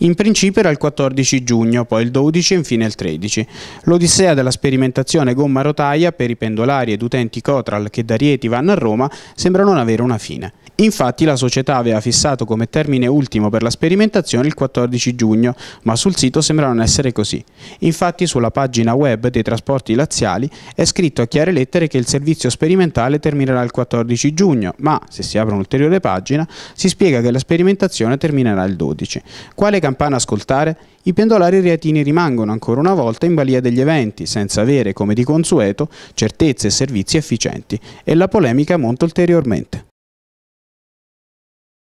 In principio era il 14 giugno, poi il 12 e infine il 13. L'odissea della sperimentazione gomma rotaia per i pendolari ed utenti Cotral che da Rieti vanno a Roma sembra non avere una fine. Infatti la società aveva fissato come termine ultimo per la sperimentazione il 14 giugno, ma sul sito sembra non essere così. Infatti sulla pagina web dei trasporti laziali è scritto a chiare lettere che il servizio sperimentale terminerà il 14 giugno, ma se si apre un'ulteriore pagina si spiega che la sperimentazione terminerà il 12. Quale campana ascoltare? I pendolari reatini rimangono ancora una volta in balia degli eventi, senza avere, come di consueto, certezze e servizi efficienti, e la polemica monta ulteriormente.